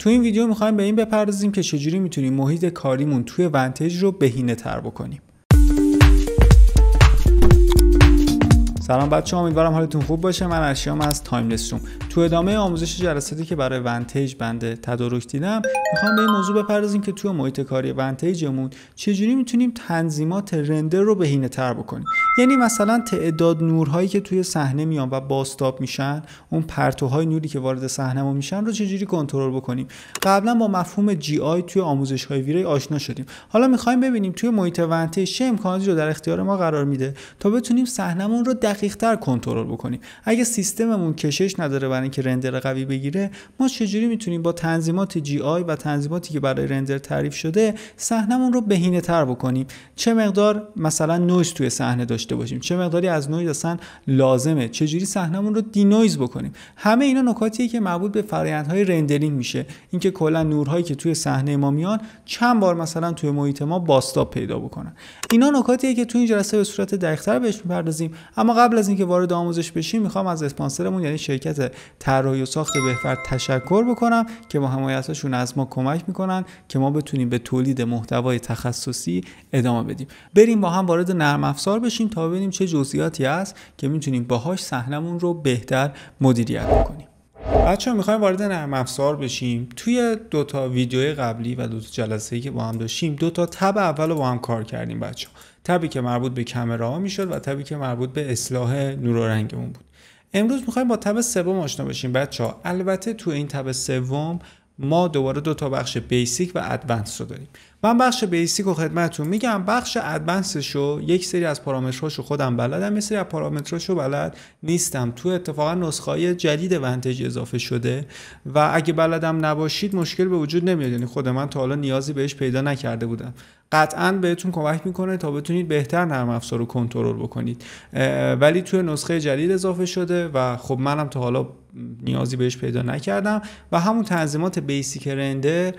تو این ویدیو میخوایم به این بپردازیم که چجوری میتونیم محیط کاریمون توی ونتج رو بهینه تر بکنیم سلام بچه امیدوارم حالتون خوب باشه من اشیام از تایم روم تو ادامه آموزش جلساتی که برای ونتیج بنده تدارک دیدم میخوام به این موضوع بپردازیم که توی محیط کاری ونتیجمون چجوری میتونیم تنظیمات رندر رو بهینه تر بکنیم یعنی مثلا تعداد نورهایی که توی صحنه میان و باستاب میشن اون پرتوهای نوری که وارد صحنه میشن رو چجوری کنترل بکنیم قبلا با مفهوم جی آی توی آموزش های ویری آشنا شدیم حالا میخوایم ببینیم توی محیط ونتیج چه امکاناتی رو در اختیار ما قرار میده تا بتونیم صحنمون رو دقیق تر کنترل بکنیم اگه سیستممون کشش نداره برای اینکه رندر قوی بگیره ما چجوری میتونیم با تنظیمات جی آی و تنظیماتی که برای رندر تعریف شده صحنمون رو بهینه تر بکنیم چه مقدار مثلا نویز توی صحنه داشته باشیم چه مقداری از نویز اصلا لازمه چجوری صحنهمون رو دینویز بکنیم همه اینا نکاتیه که مربوط به فرآیندهای رندرینگ میشه اینکه کلا نورهایی که توی صحنه ما میان چند بار مثلا توی محیط ما باستاب پیدا بکنن اینا نکاتیه که توی این جلسه به صورت دقیق‌تر بهش میپردازیم اما قبل از اینکه وارد آموزش بشیم میخوام از اسپانسرمون یعنی شرکت طراحی و ساخت بهفر تشکر بکنم که با حمایتشون از ما کمک میکنن که ما بتونیم به تولید محتوای تخصصی ادامه بدیم بریم با هم وارد نرم افزار بشیم تا ببینیم چه جزئیاتی هست که میتونیم باهاش صحنمون رو بهتر مدیریت بکنیم بچه ها میخوایم وارد نرم افزار بشیم توی دو تا ویدیوی قبلی و دو تا جلسه ای که با هم داشتیم دو تا تب اول رو با هم کار کردیم بچه تبی که مربوط به ها میشد و تبی که مربوط به اصلاح نور رنگمون بود امروز میخوایم با تب سوم آشنا بشیم بچه ها البته تو این تب سوم ما دوباره دو تا بخش بیسیک و ادوانس رو داریم من بخش بیسیک و خدمتتون میگم بخش ادوانسش رو یک سری از پارامترهاشو خودم بلدم یه سری از پارامترهاش بلد نیستم تو اتفاقا نسخه های جدید ونتج اضافه شده و اگه بلدم نباشید مشکل به وجود نمیاد یعنی خود من تا حالا نیازی بهش پیدا نکرده بودم قطعا بهتون کمک میکنه تا بتونید بهتر نرم افزار رو کنترل بکنید ولی تو نسخه جدید اضافه شده و خب منم تا حالا نیازی بهش پیدا نکردم و همون تنظیمات بیسیک رندر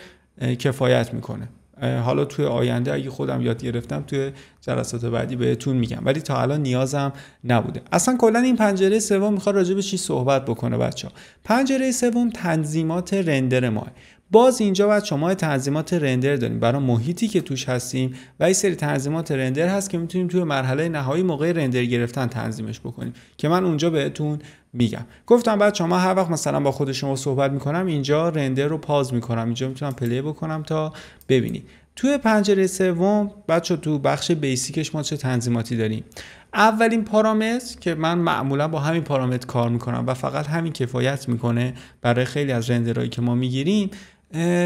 کفایت میکنه حالا توی آینده اگه خودم یاد گرفتم توی جلسات بعدی بهتون میگم ولی تا الان نیازم نبوده اصلا کلا این پنجره سوم میخواد راجع به چی صحبت بکنه بچه ها پنجره سوم تنظیمات رندر ماه باز اینجا باید شما تنظیمات رندر داریم برای محیطی که توش هستیم و این سری تنظیمات رندر هست که میتونیم توی مرحله نهایی موقع رندر گرفتن تنظیمش بکنیم که من اونجا بهتون میگم گفتم بعد شما هر وقت مثلا با خود شما صحبت میکنم اینجا رندر رو پاز میکنم اینجا میتونم پلی بکنم تا ببینید توی پنجره سوم بچه تو بخش بیسیکش ما چه تنظیماتی داریم اولین پارامتر که من معمولا با همین پارامتر کار میکنم و فقط همین کفایت میکنه برای خیلی از رندرهایی که ما میگیریم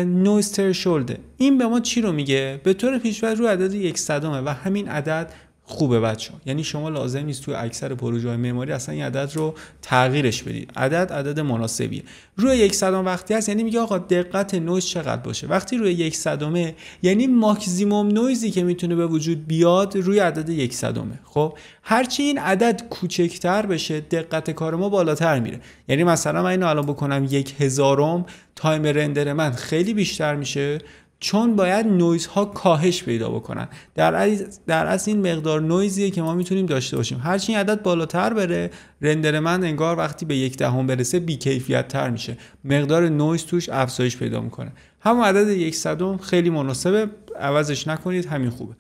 نویز ترشولده این به ما چی رو میگه به طور پیشور روی عدد یک صدامه و همین عدد خوبه بچه یعنی شما لازم نیست توی اکثر پروژه های معماری اصلا این عدد رو تغییرش بدید عدد عدد مناسبیه روی یک صدام وقتی هست یعنی میگه آقا دقت نویز چقدر باشه وقتی روی یک یعنی ماکزیموم نویزی که میتونه به وجود بیاد روی عدد یک خب هرچی این عدد کوچکتر بشه دقت کار ما بالاتر میره یعنی مثلا من اینو الان بکنم یک هزارم تایم رندر من خیلی بیشتر میشه چون باید نویز ها کاهش پیدا بکنن در از, در این مقدار نویزیه که ما میتونیم داشته باشیم هرچی این عدد بالاتر بره رندر من انگار وقتی به یک دهم ده برسه بیکیفیت تر میشه مقدار نویز توش افزایش پیدا میکنه همون عدد یک خیلی مناسبه عوضش نکنید همین خوبه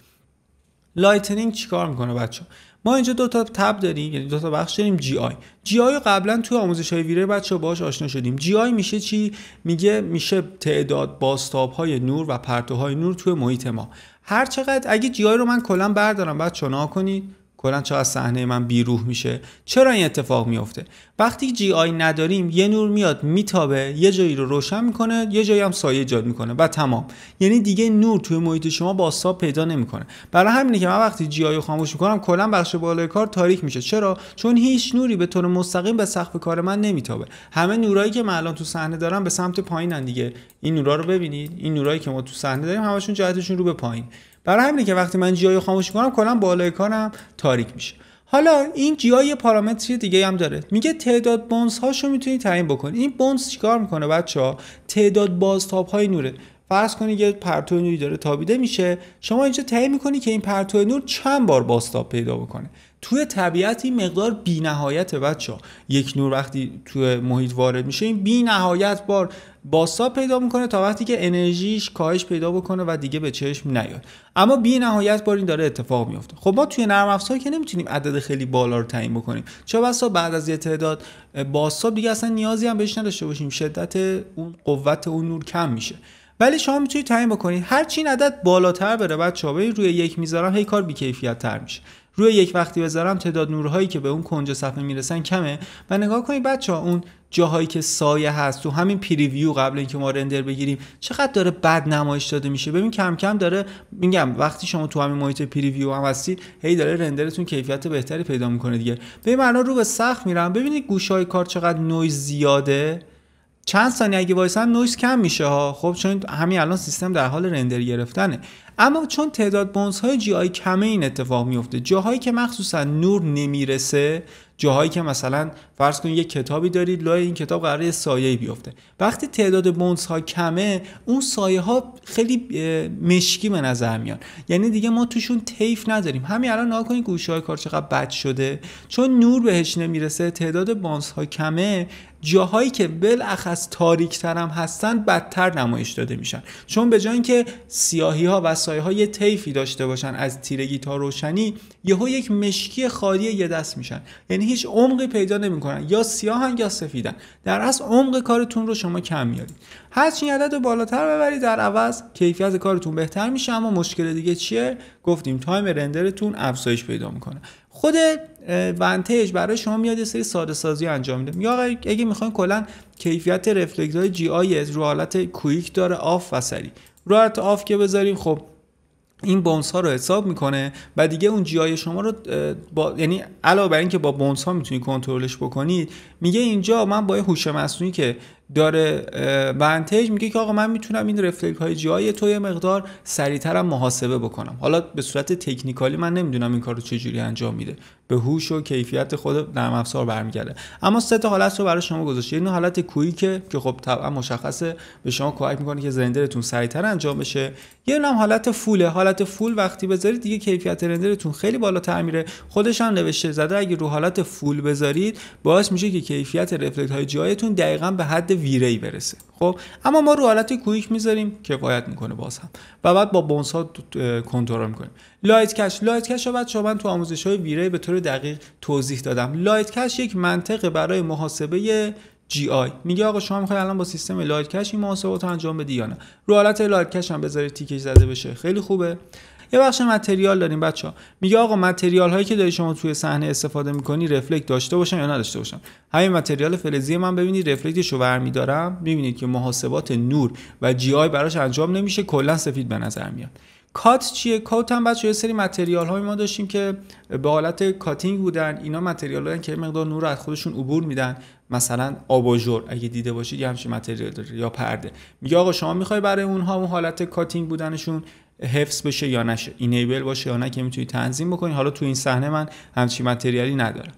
لایتنینگ چیکار میکنه بچه ما اینجا دو تا تب داریم یعنی دو تا بخش داریم جی آی جی آی قبلا توی آموزش های ویره بچه باش آشنا شدیم جی آی میشه چی میگه میشه تعداد باستاب های نور و پرتوهای نور توی محیط ما هر چقدر اگه جی آی رو من کلا بردارم بعد چنا کنید کلا از صحنه من بیروح میشه چرا این اتفاق میفته وقتی جی آی نداریم یه نور میاد میتابه یه جایی رو روشن میکنه یه جایی هم سایه ایجاد میکنه و تمام یعنی دیگه نور توی محیط شما با ساب پیدا نمیکنه برای همینه که من وقتی جی آی رو خاموش میکنم کلا بخش بالای کار تاریک میشه چرا چون هیچ نوری به طور مستقیم به سقف کار من نمیتابه همه نورایی که من الان تو صحنه دارم به سمت پایینن دیگه این نورا رو ببینید این نورایی که ما تو صحنه داریم همشون جهتشون رو به پایین برای همینه که وقتی من جیای خاموش میکنم کلا بالای کارم تاریک میشه حالا این جیای یه پارامتری دیگه هم داره میگه تعداد بونس هاشو میتونی تعیین بکنی این بونس چیکار میکنه بچه ها تعداد بازتاب های نوره فرض کنید یه پرتو نوری داره تابیده میشه شما اینجا تعیین میکنی که این پرتو نور چند بار بازتاب پیدا بکنه توی طبیعت این مقدار بی نهایت بچه ها. یک نور وقتی توی محیط وارد میشه این بی نهایت بار باسا پیدا میکنه تا وقتی که انرژیش کاهش پیدا بکنه و دیگه به چشم نیاد اما بی نهایت بار این داره اتفاق میفته خب ما توی نرم افزار که نمیتونیم عدد خیلی بالا رو تعیین بکنیم چه بسا بعد از یه تعداد باسا دیگه اصلا نیازی هم بهش نداشته باشیم شدت اون قوت اون نور کم میشه ولی شما میتونید تعیین بکنید هر چی عدد بالاتر بره بچه‌ها روی یک میذارم هی کار بیکیفیت میشه روی یک وقتی بذارم تعداد نورهایی که به اون کنج صفحه میرسن کمه و نگاه کنید بچه ها اون جاهایی که سایه هست تو همین پریویو قبل اینکه ما رندر بگیریم چقدر داره بد نمایش داده میشه ببین کم کم داره میگم وقتی شما تو همین محیط پریویو هم هستید هی داره رندرتون کیفیت بهتری پیدا میکنه دیگه ببین الان رو به سخت میرم ببینید گوشهای کار چقدر نویز زیاده چند ثانیه اگه وایسن نویز کم میشه ها خب چون همین الان سیستم در حال رندر گرفتنه اما چون تعداد بونس های جی آی کمه این اتفاق میفته جاهایی که مخصوصا نور نمیرسه جاهایی که مثلا فرض کنید یک کتابی دارید لای این کتاب قراره سایه بیفته وقتی تعداد بونس ها کمه اون سایه ها خیلی مشکی به نظر میان یعنی دیگه ما توشون تیف نداریم همین الان نگاه کنید گوشه های کار چقدر بد شده چون نور بهش نمیرسه تعداد بونس ها کمه جاهایی که بالاخص تاریک ترم هستن بدتر نمایش داده میشن چون به جای اینکه سیاهی ها و سایه های طیفی داشته باشن از تیرگی تا روشنی یهو یک مشکی خالی یه دست میشن یعنی یعنی هیچ عمقی پیدا نمیکنن یا سیاهن یا سفیدن در اصل عمق کارتون رو شما کم میارید چی عدد رو بالاتر ببرید در عوض کیفیت کارتون بهتر میشه اما مشکل دیگه چیه گفتیم تایم رندرتون افزایش پیدا میکنه خود ونتیج برای شما میاد یه سری ساده سازی انجام میده یا اگه میخواین کلا کیفیت های جی آی رو حالت کویک داره آف و سری رو حالت آف که بذاریم خب این بونس ها رو حساب میکنه و دیگه اون جی شما رو با یعنی علاوه بر اینکه با بونس ها میتونی کنترلش بکنید میگه اینجا من با هوش مصنوعی که داره ونتج میگه که آقا من میتونم این رفلک های جی تو یه مقدار سریعترم محاسبه بکنم حالا به صورت تکنیکالی من نمیدونم این کارو چجوری انجام میده به هوش و کیفیت خود نرم افزار برمیگرده اما سه تا حالت رو برای شما گذاشته اینو حالت کویی که خب طبعا مشخصه به شما کمک میکنه که رندرتون سریعتر انجام بشه یه هم حالت فوله حالت فول وقتی بذارید دیگه کیفیت رندرتون خیلی بالا تعمیره. خودش نوشته زده اگه رو حالت فول بذارید باعث میشه که کیفیت رفلکت های جایتون دقیقا به حد ویری برسه خب اما ما رو حالت کویک میذاریم کفایت میکنه باز هم و بعد با ها کنترل میکنیم لایت کش لایت کش رو بعد شما تو آموزش های به طور دقیق توضیح دادم لایت کش یک منطق برای محاسبه جی آی میگه آقا شما میخوای الان با سیستم لایت کش این محاسبات انجام بدی یا نه رو حالت لایت کش هم بذارید تیکش زده بشه خیلی خوبه یه بخش متریال داریم بچه ها میگه آقا متریال هایی که داری شما توی صحنه استفاده میکنی رفلکت داشته باشن یا نداشته باشن همین متریال فلزی من ببینید رفلکتش رو برمیدارم میبینید که محاسبات نور و جی آی براش انجام نمیشه کلا سفید به نظر میاد کات چیه کات هم بچه یه سری متریال های ما داشتیم که به حالت کاتینگ بودن اینا متریال هایی که مقدار نور رو از خودشون عبور میدن مثلا آباژور اگه دیده باشید یه همچین متریال داره یا پرده میگه آقا شما میخوای برای اونها اون حالت کاتینگ بودنشون حفظ بشه یا نشه اینیبل باشه یا نه که میتونی تنظیم بکنی حالا تو این صحنه من همچین متریالی ندارم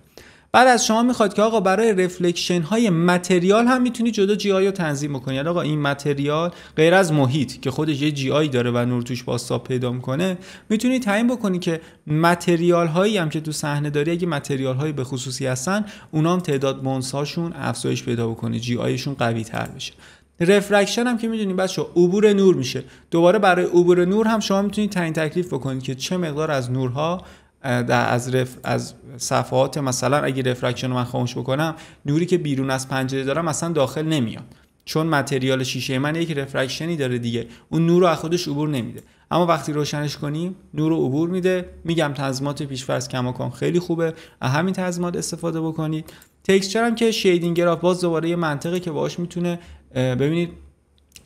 بعد از شما میخواد که آقا برای رفلکشن های متریال هم میتونی جدا جی آی رو تنظیم بکنی یعنی آقا این متریال غیر از محیط که خودش یه جی آی داره و نور توش باستا پیدا میکنه میتونی تعیین بکنی که متریال هایی هم که تو صحنه داری اگه متریال های به خصوصی هستن اونام تعداد بونس هاشون افزایش پیدا بکنه جی آیشون قوی تر بشه رفرکشن هم که میدونیم بچه عبور نور میشه دوباره برای عبور نور هم شما میتونید تعیین تکلیف بکنید که چه مقدار از نورها در از رف... از صفحات مثلا اگه رفرکشن رو من خاموش بکنم نوری که بیرون از پنجره دارم اصلا داخل نمیاد چون متریال شیشه من یک رفرکشنی داره دیگه اون نور رو از خودش عبور نمیده اما وقتی روشنش کنیم نور رو عبور میده میگم تنظیمات پیشفرض کماکان خیلی خوبه از همین تنظیمات استفاده بکنید تکسچر هم که شیدینگ گراف باز دوباره یه منطقه که باهاش میتونه ببینید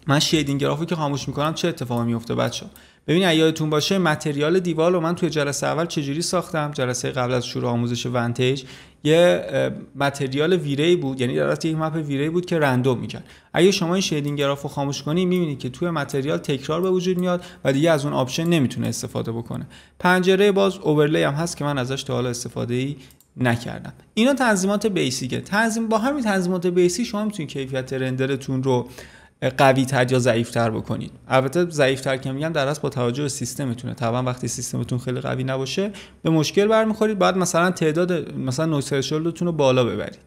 من شیدینگ گرافو که خاموش میکنم چه اتفاقی میفته بچه ببین یادتون باشه متریال دیوال رو من توی جلسه اول چجوری ساختم جلسه قبل از شروع آموزش ونتیج یه متریال ویری بود یعنی در یک مپ ویری بود که رندوم میکرد اگه شما این شیدینگ گراف رو خاموش کنی میبینید که توی متریال تکرار به وجود میاد و دیگه از اون آپشن نمیتونه استفاده بکنه پنجره باز اوورلی هم هست که من ازش تا حالا استفاده ای نکردم اینا تنظیمات بیسیکه تنظیم با همین تنظیمات بیسیک شما میتونید کیفیت رندرتون رو قوی تر یا ضعیف تر بکنید البته ضعیف تر که میگم در اصل با توجه به سیستمتونه طبعا وقتی سیستمتون خیلی قوی نباشه به مشکل برمیخورید بعد مثلا تعداد مثلا نویز رو بالا ببرید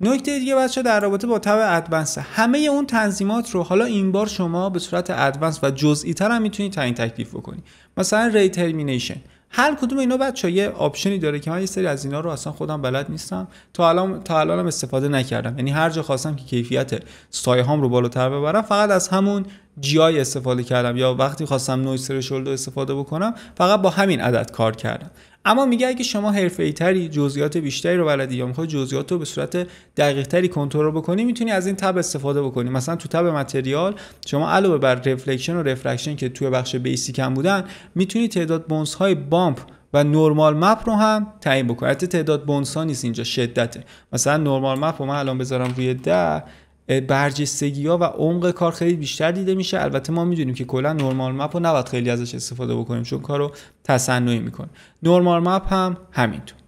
نکته دیگه بچه در رابطه با تب ادوانس همه اون تنظیمات رو حالا این بار شما به صورت ادوانس و جزئی تر هم میتونید تعیین تکلیف بکنید مثلا ری ترمینیشن هر کدوم اینا بچه یه آپشنی داره که من یه سری از اینا رو اصلا خودم بلد نیستم تا الان تا الانم استفاده نکردم یعنی هر جا خواستم که کیفیت سایه هام رو بالاتر ببرم فقط از همون جی استفاده کردم یا وقتی خواستم نویز و استفاده بکنم فقط با همین عدد کار کردم اما میگه اگه شما حرفه تری جزئیات بیشتری رو بلدی یا میخوای جزئیات رو به صورت دقیق تری کنترل بکنی میتونی از این تب استفاده بکنی مثلا تو تب متریال شما علاوه بر رفلکشن و رفرکشن که توی بخش بیسیک هم بودن میتونی تعداد بونس های بامپ و نورمال مپ رو هم تعیین بکنی تعداد ها نیست اینجا شدته مثلا نورمال مپ رو من الان بذارم روی ده برجستگی ها و عمق کار خیلی بیشتر دیده میشه البته ما میدونیم که کلا نورمال مپ رو نباید خیلی ازش استفاده بکنیم چون کارو تصنعی میکنه نورمال مپ هم همینطور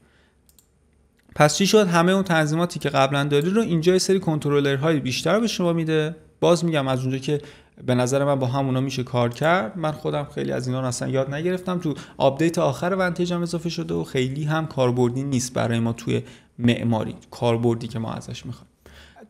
پس چی شد همه اون تنظیماتی که قبلا داری رو اینجا یه سری کنترلر های بیشتر به شما میده باز میگم از اونجا که به نظر من با همونا میشه کار کرد من خودم خیلی از اینا رو اصلا یاد نگرفتم تو آپدیت آخر ونتیج هم اضافه شده و خیلی هم کاربردی نیست برای ما توی معماری کاربردی که ما ازش میخوایم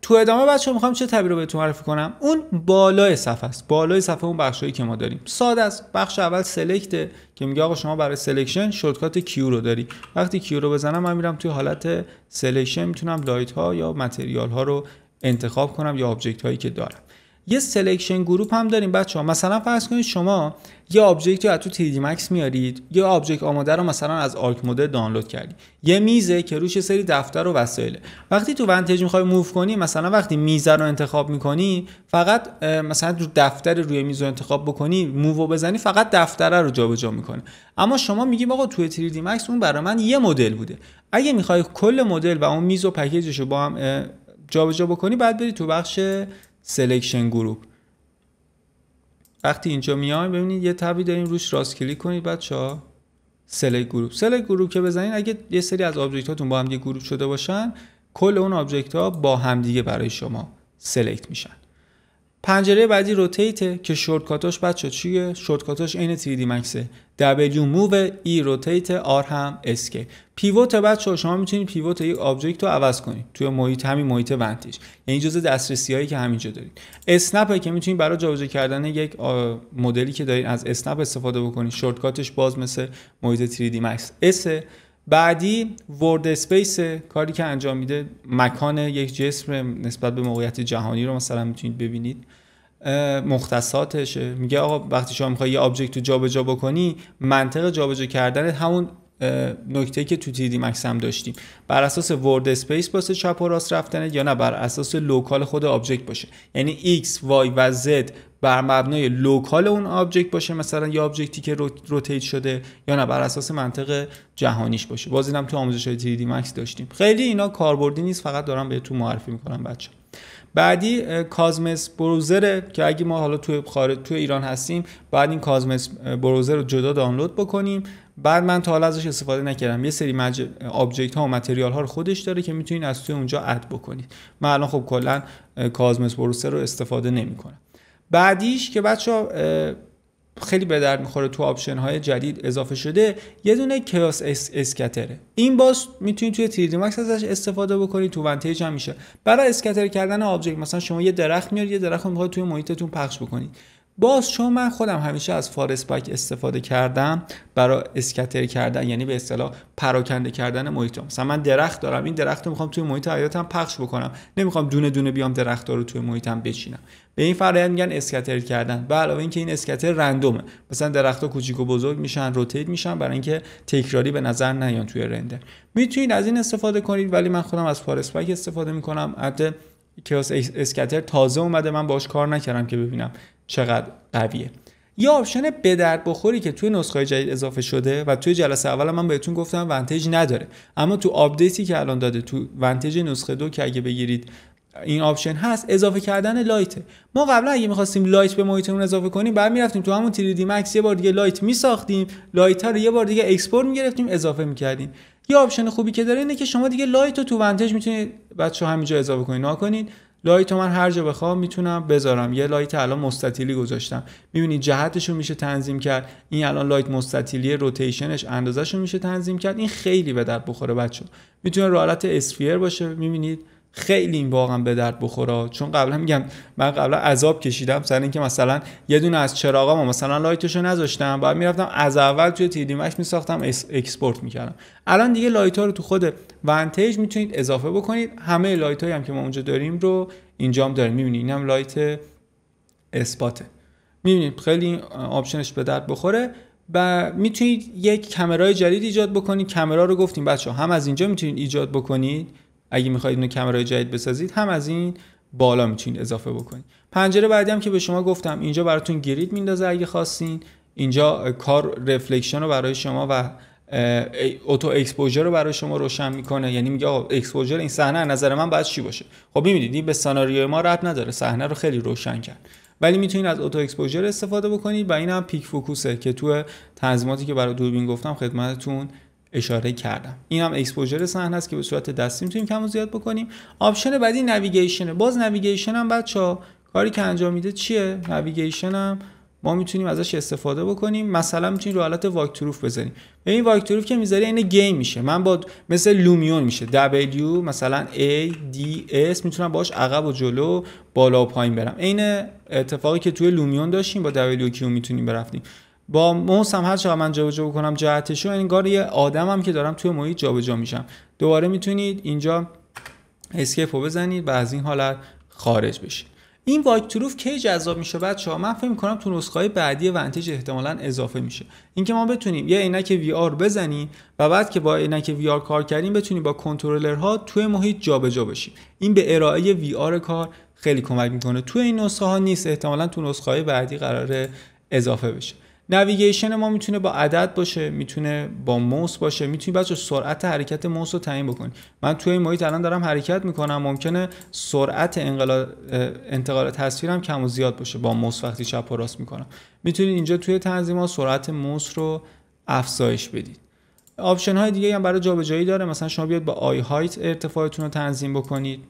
تو ادامه بچه میخوام چه طبیری رو بهتون معرفی کنم اون بالای صفحه است بالای صفحه اون بخشی که ما داریم ساده است بخش اول سلکت که میگه آقا شما برای سلکشن شورتکات کیو رو داری وقتی کیو رو بزنم من میرم توی حالت سلکشن میتونم لایت ها یا متریال ها رو انتخاب کنم یا آبجکت هایی که دارم یه سلکشن گروپ هم داریم بچه ها مثلا فرض کنید شما یه آبجکت رو از تو تیدی مکس میارید یه آبجکت آماده رو مثلا از آلک مودل دانلود کردی یه میزه که روش سری دفتر و وسایله وقتی تو ونتج میخوای موو کنی مثلا وقتی میز رو انتخاب میکنی فقط مثلا تو دفتر روی میز رو انتخاب بکنی موو بزنی فقط دفتره رو جابجا میکنه اما شما میگی آقا توی تریدی مکس اون برای من یه مدل بوده اگه میخوای کل مدل و اون میز و پکیجش رو با هم جابجا بکنی بعد بری تو بخش سلکشن گروپ وقتی اینجا میایم ببینید یه تبی داریم روش راست کلیک کنید بچه ها سلیک گروپ سلکت گروپ که بزنید اگه یه سری از آبجکت هاتون با هم دیگه گروپ شده باشن کل اون آبجکت ها با همدیگه برای شما سلکت میشن پنجره بعدی روتیته که شورتکاتاش بچه چیه؟ شورتکاتاش عین 3D مکسه W move ای e روتیت R هم اسکی پیوت بچه شما میتونید پیوت یک آبجکت رو عوض کنید توی محیط همین محیط ونتیج یعنی جزء دسترسی هایی که همینجا دارید اسنپ که میتونید برای جابجا کردن یک مدلی که دارین از اسنپ استفاده بکنید شورتکاتش باز مثل محیط 3D بعدی ورد اسپیس کاری که انجام میده مکان یک جسم نسبت به موقعیت جهانی رو مثلا میتونید ببینید مختصاتشه میگه آقا وقتی شما میخوای یه آبجکت رو جابجا بکنی منطق جابجا کردن همون نکته که تو تیدی مکس هم داشتیم بر اساس ورد اسپیس باشه چپ و راست رفتنه یا نه بر اساس لوکال خود آبجکت باشه یعنی x y و z بر مبنای لوکال اون آبجکت باشه مثلا یا آبجکتی که روتیت شده یا نه بر اساس منطق جهانیش باشه باز اینم تو آموزش های تیدی مکس داشتیم خیلی اینا کاربردی نیست فقط دارم بهتون معرفی میکنم بچه بعدی کازمس بروزره که اگه ما حالا توی خارج تو ایران هستیم بعد این کازمس بروزر رو جدا دانلود بکنیم بعد من تا حالا ازش استفاده نکردم یه سری مج... آبجکت ها و متریال ها رو خودش داره که میتونید از توی اونجا اد بکنید من الان خب کلا کازمس بروسر رو استفاده نمیکنم بعدیش که بچه خیلی به درد میخوره تو آپشن های جدید اضافه شده یه دونه کیاس اس، اسکتره این باز میتونید توی تریدی مکس ازش استفاده بکنید تو ونتیج هم میشه برای اسکتر کردن آبجکت مثلا شما یه درخت میارید یه درخت رو توی محیطتون پخش بکنید باز چون من خودم همیشه از فارس پک استفاده کردم برای اسکتر کردن یعنی به اصطلاح پراکنده کردن محیطم مثلا من درخت دارم این درخت رو میخوام توی محیط حیاتم پخش بکنم نمیخوام دونه دونه بیام درخت رو توی محیطم بچینم به این فرآیند میگن اسکتر کردن به علاوه اینکه این اسکتر رندومه مثلا درختها کوچیک و بزرگ میشن روتیت میشن برای اینکه تکراری به نظر نیان توی رندر میتونید از این استفاده کنید ولی من خودم از فارس استفاده میکنم حتی کیاس اسکتر تازه اومده من باش کار نکردم که ببینم چقدر قویه یا آپشن به درد بخوری که توی نسخه جدید اضافه شده و توی جلسه اول من بهتون گفتم ونتج نداره اما تو آپدیتی که الان داده تو ونتج نسخه دو که اگه بگیرید این آپشن هست اضافه کردن لایت ما قبلا اگه میخواستیم لایت به محیطمون اضافه کنیم بعد میرفتیم تو همون 3D مکس یه بار دیگه لایت میساختیم لایت رو یه بار دیگه اکسپورت میگرفتیم اضافه میکردیم یه آپشن خوبی که داره اینه که شما دیگه لایت رو تو ونتج میتونید بچه همینجا اضافه کنید کنید لایت من هر جا بخوام میتونم بذارم یه لایت الان مستطیلی گذاشتم میبینی جهتش رو میشه تنظیم کرد این الان لایت مستطیلی روتیشنش اندازش رو میشه تنظیم کرد این خیلی به در بخوره بچه میتونه رو حالت اسفیر باشه میبینید خیلی این واقعا به درد بخوره چون قبلا میگم من قبلا عذاب کشیدم سر اینکه مثلا یه دونه از چراغا ما مثلا لایتشو نذاشتم بعد میرفتم از اول توی دی مش میساختم اکسپورت میکردم الان دیگه لایت ها رو تو خود ونتیج میتونید اضافه بکنید همه لایت هایی هم که ما اونجا داریم رو اینجا هم داریم میبینید اینم لایت اثباته میبینید خیلی آپشنش به درد بخوره و میتونید یک کمرای جدید ایجاد بکنید کمرا رو گفتیم بچه هم از اینجا میتونید ایجاد بکنید اگه میخواید اینو کمرای جدید بسازید هم از این بالا میتونید اضافه بکنید پنجره بعدی هم که به شما گفتم اینجا براتون گرید میندازه اگه خواستین اینجا کار رفلکشن رو برای شما و اوتو اکسپوژر رو برای شما روشن میکنه یعنی میگه آقا اکسپوژر این صحنه نظر من باید چی باشه خب میبینید این به سناریوی ما رد نداره صحنه رو خیلی روشن کرد ولی میتونید از اوتو اکسپوژر استفاده بکنید و این هم پیک فوکوسه که تو تنظیماتی که برای دوربین گفتم خدمتتون اشاره کردم این هم اکسپوژر صحنه است که به صورت دستی میتونیم کم و زیاد بکنیم آپشن بعدی نویگیشن باز نویگیشن هم بچه کاری که انجام میده چیه نویگیشن هم ما میتونیم ازش استفاده بکنیم مثلا میتونیم رو حالت واک تروف بزنیم این واک تروف که میذاری این گیم میشه من با مثل لومیون میشه W مثلا A D S میتونم باش عقب و جلو بالا و پایین برم این اتفاقی که توی لومیون داشتیم با W کیو میتونیم برفتیم با موس هم هر چقدر من جابجا بکنم جهتشو یعنی انگار یه آدمم که دارم توی محیط جابجا میشم دوباره میتونید اینجا اسکیپ بزنید و از این حالت خارج بشید این وایت تروف کی جذاب میشه بچه‌ها من فکر می‌کنم تو نسخه‌های بعدی ونتیج احتمالا اضافه میشه اینکه ما بتونیم یه عینک وی آر بزنی و بعد که با عینک وی آر کار کردیم بتونیم با کنترلرها توی محیط جابجا بشیم این به ارائه وی آر کار خیلی کمک میکنه توی این نسخه ها نیست احتمالا تو نسخه بعدی قراره اضافه بشه نویگیشن ما میتونه با عدد باشه میتونه با موس باشه میتونی بچه سرعت حرکت موس رو تعیین بکنی من توی این محیط الان دارم حرکت میکنم ممکنه سرعت انتقال تصویرم کم و زیاد باشه با موس وقتی چپ و راست میکنم میتونید اینجا توی تنظیمات سرعت موس رو افزایش بدید آپشن های دیگه هم برای جابجایی داره مثلا شما بیاد با آی هایت ارتفاعتون رو تنظیم بکنید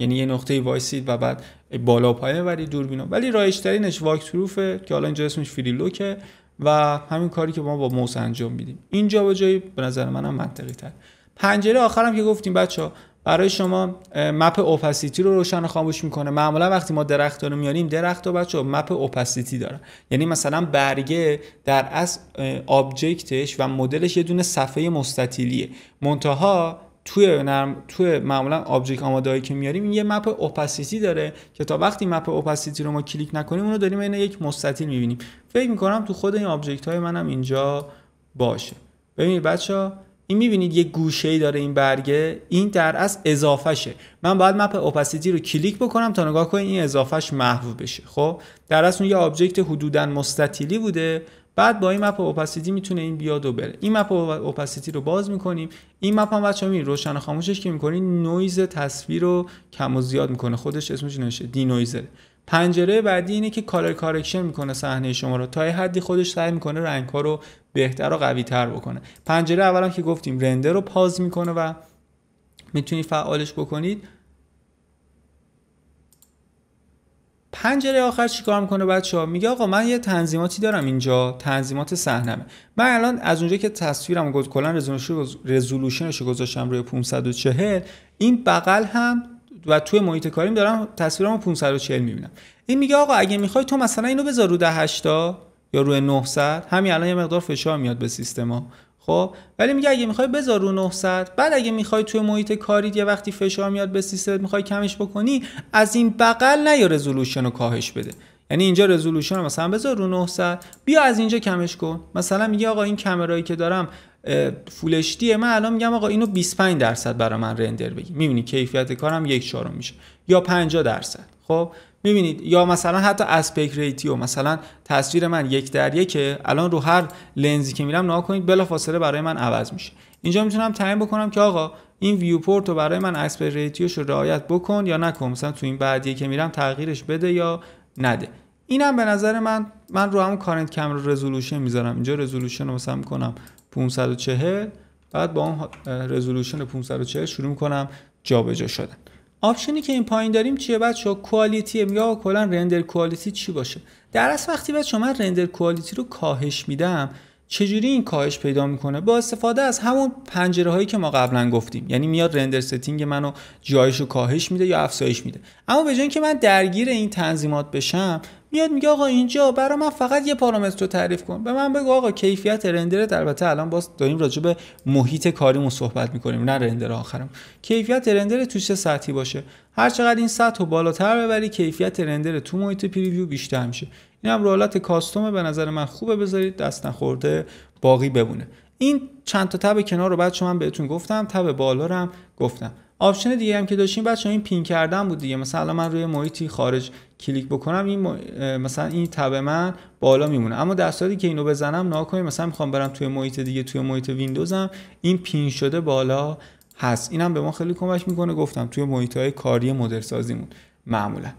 یعنی یه نقطه وایسید و بعد بالا پایه ولی دوربینا ولی رایشترینش واک پروفه که حالا اینجا اسمش فریلوکه و همین کاری که ما با موس انجام میدیم اینجا به جایی به نظر منم منطقی تر پنجره آخرم که گفتیم بچه ها برای شما مپ اوپاسیتی رو روشن خاموش میکنه معمولا وقتی ما درخت رو میاریم درخت و بچه مپ اوپاسیتی داره یعنی مثلا برگه در از آبجکتش و مدلش یه دونه صفحه مستطیلیه منتها توی نرم توی معمولا آبجکت آماده که میاریم این یه مپ اوپاسیتی داره که تا وقتی مپ اوپاسیتی رو ما کلیک نکنیم اونو داریم عین یک مستطیل میبینیم فکر میکنم تو خود این آبجکت های منم اینجا باشه ببینید بچه این میبینید یه گوشه ای داره این برگه این در از اضافه شه من باید مپ اوپاسیتی رو کلیک بکنم تا نگاه کنید این اضافهش محو بشه خب در اصل اون یه آبجکت حدودا مستطیلی بوده بعد با این مپ اوپاسیتی میتونه این بیاد و بره این مپ اوپاسیتی رو باز میکنیم این مپ هم بچه‌ها میبینید روشن و خاموشش که میکنین نویز تصویر رو کم و زیاد میکنه خودش اسمش نوشه دی نویزر پنجره بعدی اینه که کالر کارکشن میکنه صحنه شما رو تا یه حدی خودش سعی میکنه رنگ ها رو بهتر و قوی تر بکنه پنجره اولا که گفتیم رندر رو پاز میکنه و میتونید فعالش بکنید پنجره آخر چیکار میکنه بچه ها میگه آقا من یه تنظیماتی دارم اینجا تنظیمات صحنمه من الان از اونجا که تصویرم گفت کلا رزولوشنش رو گذاشتم روی 540 این بغل هم و توی محیط کاریم دارم تصویرم رو 540 میبینم این میگه آقا اگه میخوای تو مثلا اینو بذار رو 1080 یا روی 900 همین الان یه مقدار فشار میاد به سیستما خب ولی میگه اگه میخوای بذار رو 900 بعد اگه میخوای توی محیط کاریت یه وقتی فشار میاد به سیستمت میخوای کمش بکنی از این بغل نه یا رزولوشن رو کاهش بده یعنی اینجا رزولوشن رو مثلا بذار رو 900 بیا از اینجا کمش کن مثلا میگه آقا این کمرایی که دارم فولشتیه من الان میگم آقا اینو 25 درصد برای من رندر بگی میبینی کیفیت کارم یک چهارم میشه یا 50 درصد خب میبینید یا مثلا حتی اسپک ریتیو مثلا تصویر من یک در یکه الان رو هر لنزی که میرم نها کنید بلافاصله برای من عوض میشه اینجا میتونم تعیین بکنم که آقا این ویوپورت رو برای من اسپیک ریتیو رو رعایت بکن یا نکن مثلا تو این بعدیه که میرم تغییرش بده یا نده اینم به نظر من من رو هم کارنت کمر رزولوشن میذارم اینجا رزولوشن رو مثلا میکنم 540 بعد با اون رزولوشن 540 شروع میکنم جابجا شدن آپشنی که این پایین داریم چیه بچه کوالیتی و کلا رندر کوالیتی چی باشه در اصل وقتی بچه من رندر کوالیتی رو کاهش میدم چجوری این کاهش پیدا میکنه با استفاده از همون پنجره هایی که ما قبلا گفتیم یعنی میاد رندر ستینگ منو جایش رو کاهش میده یا افزایش میده اما به جای اینکه من درگیر این تنظیمات بشم میاد میگه آقا اینجا برای من فقط یه پارامتر رو تعریف کن به من بگو آقا کیفیت رندرت البته الان باز داریم راجع به محیط کاریمون صحبت میکنیم نه رندر آخرم کیفیت رندر تو چه سطحی باشه هر چقدر این سطح رو بالاتر ببری کیفیت رندر تو محیط پریویو بیشتر میشه این هم رو حالت کاستوم به نظر من خوبه بذارید دست نخورده باقی بمونه این چند تا تب کنار رو بعد من بهتون گفتم تب بالا رو هم گفتم آپشن دیگه هم که داشتیم بچه این پین کردن بود دیگه مثلا من روی محیطی خارج کلیک بکنم این مثلا این تب من بالا میمونه اما در که اینو بزنم ناکنید مثلا میخوام برم توی محیط دیگه توی محیط ویندوزم این پین شده بالا هست اینم به ما خیلی کمک میکنه گفتم توی محیط های کاری مدل سازیمون معمولا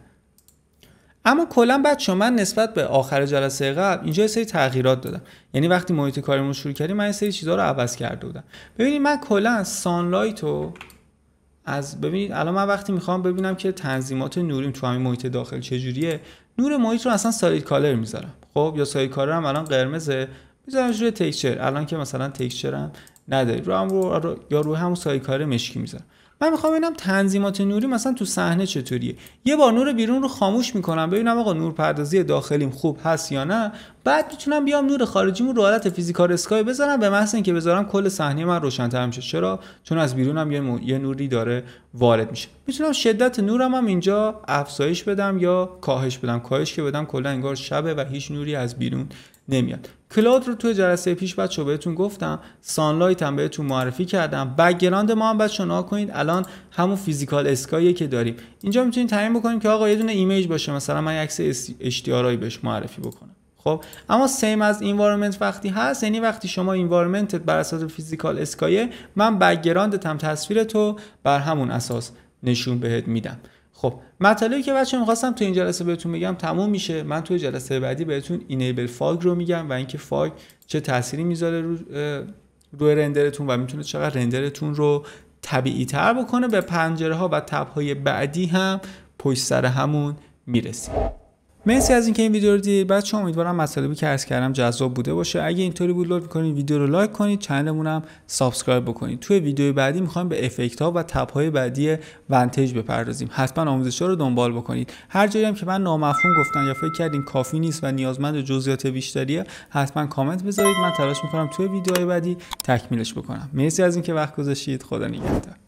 اما کلا بچه من نسبت به آخر جلسه قبل اینجا سری تغییرات دادم یعنی وقتی محیط کاریمون شروع کردیم من سری چیزها رو عوض کرده بودم ببینید من کلا سانلایت رو از ببینید الان من وقتی میخوام ببینم که تنظیمات نوریم تو همین محیط داخل چجوریه نور محیط رو اصلا سالید کالر میذارم خب یا سالید کالر هم الان قرمزه میذارم روی تکچر الان که مثلا تکچرم نداری رو هم رو... یا روی همون سالید کالر مشکی میذارم من میخوام ببینم تنظیمات نوری مثلا تو صحنه چطوریه یه بار نور بیرون رو خاموش میکنم ببینم آقا نور پردازی داخلیم خوب هست یا نه بعد میتونم بیام نور خارجیمو رو حالت فیزیکال اسکای بذارم به محض اینکه بذارم کل صحنه من روشن‌تر میشه چرا چون از بیرونم یه, یه نوری داره وارد میشه میتونم شدت نورم هم اینجا افزایش بدم یا کاهش بدم کاهش که بدم کلا انگار شبه و هیچ نوری از بیرون نمیاد کلاد رو توی جلسه پیش بچه بهتون گفتم سانلایت هم بهتون معرفی کردم بکگراند ما هم باید شنا کنید الان همون فیزیکال اسکای که داریم اینجا میتونید تعیین بکنیم که آقا یه دونه ایمیج باشه مثلا من عکس اشتیارایی بهش معرفی بکنم خب اما سیم از انوایرمنت وقتی هست یعنی وقتی شما انوایرمنتت بر اساس فیزیکال اسکایه من بکگراندت هم تصویر تو بر همون اساس نشون بهت میدم خب مطالبی که بچه میخواستم تو این جلسه بهتون بگم تموم میشه من تو جلسه بعدی بهتون اینیبل فاگ رو میگم و اینکه فاگ چه تأثیری میذاره رو روی رندرتون و میتونه چقدر رندرتون رو طبیعی تر بکنه به پنجره ها و تب های بعدی هم پشت سر همون میرسیم مرسی از اینکه این ویدیو رو دیدید بچه امیدوارم مطالبی که عرض کردم جذاب بوده باشه اگه اینطوری بود لطف میکنید ویدیو رو لایک کنید چنلمون هم سابسکرایب بکنید توی ویدیو بعدی میخوایم به افکت ها و تپ های بعدی ونتج بپردازیم حتما آموزش ها رو دنبال بکنید هر جایی هم که من نامفهوم گفتم یا فکر کردین کافی نیست و نیازمند جزئیات بیشتریه حتما کامنت بذارید من تلاش میکنم توی ویدیوهای بعدی تکمیلش بکنم مرسی از اینکه وقت گذاشتید خدا نگهدار